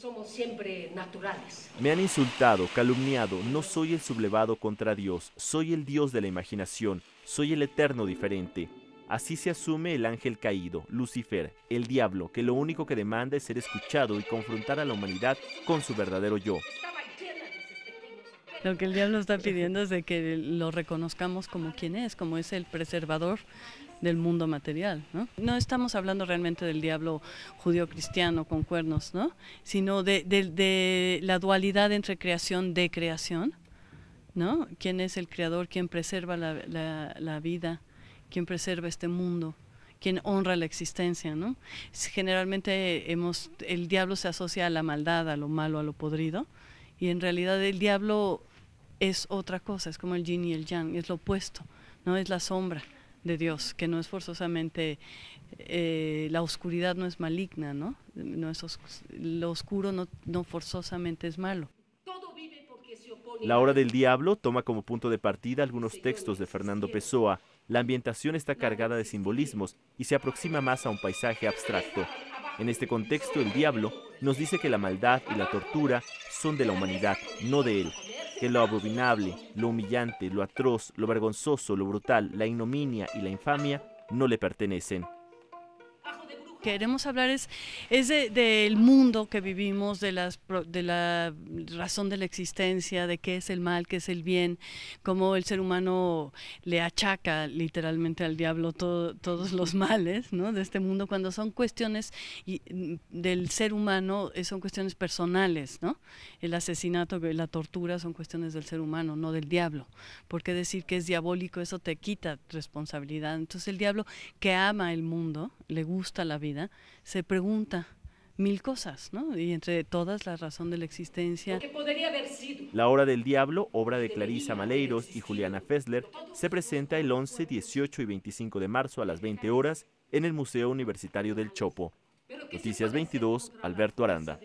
Somos siempre naturales. Me han insultado, calumniado, no soy el sublevado contra Dios, soy el Dios de la imaginación, soy el eterno diferente. Así se asume el ángel caído, Lucifer, el diablo, que lo único que demanda es ser escuchado y confrontar a la humanidad con su verdadero yo. Lo que el diablo está pidiendo es que lo reconozcamos como quien es, como es el preservador del mundo material. No, estamos hablando realmente del diablo judío-cristiano con cuernos, ¿no? sino de, la dualidad entre creación de creación. ¿no? ¿Quién es el creador? ¿Quién preserva la, vida? ¿Quién preserva este mundo? quién honra la existencia, ¿no? Generalmente hemos, el diablo se asocia a la maldad, a lo malo, a lo podrido, y en realidad el diablo es otra cosa, es como el yin y el yang, es lo opuesto, ¿no? Es la sombra de Dios, que no es forzosamente, eh, la oscuridad no es maligna, ¿no? lo oscuro no, no forzosamente es malo. La hora del diablo toma como punto de partida algunos textos de Fernando Pessoa. La ambientación está cargada de simbolismos y se aproxima más a un paisaje abstracto. En este contexto, el diablo nos dice que la maldad y la tortura son de la humanidad, no de él que lo abominable, lo humillante, lo atroz, lo vergonzoso, lo brutal, la ignominia y la infamia no le pertenecen queremos hablar es, es del mundo que vivimos, de, las, de la razón de la existencia, de qué es el mal, qué es el bien, cómo el ser humano le achaca literalmente al diablo todos los males de este mundo, cuando son cuestiones mm, del ser humano, eh, son cuestiones personales, ¿no? El asesinato, la tortura son cuestiones del ser humano, no del diablo. Porque decir que es diabólico, eso te quita responsabilidad. Entonces el diablo que ama el mundo, le gusta la vida, se pregunta mil cosas, ¿no? Y entre todas la razón de la existencia. La Hora del Diablo, obra de Clarisa Maleiros y Juliana Fessler, se presenta el 11, 18 y 25 de marzo a las 20 horas en el Museo Universitario del Chopo. Noticias 22, Alberto Aranda.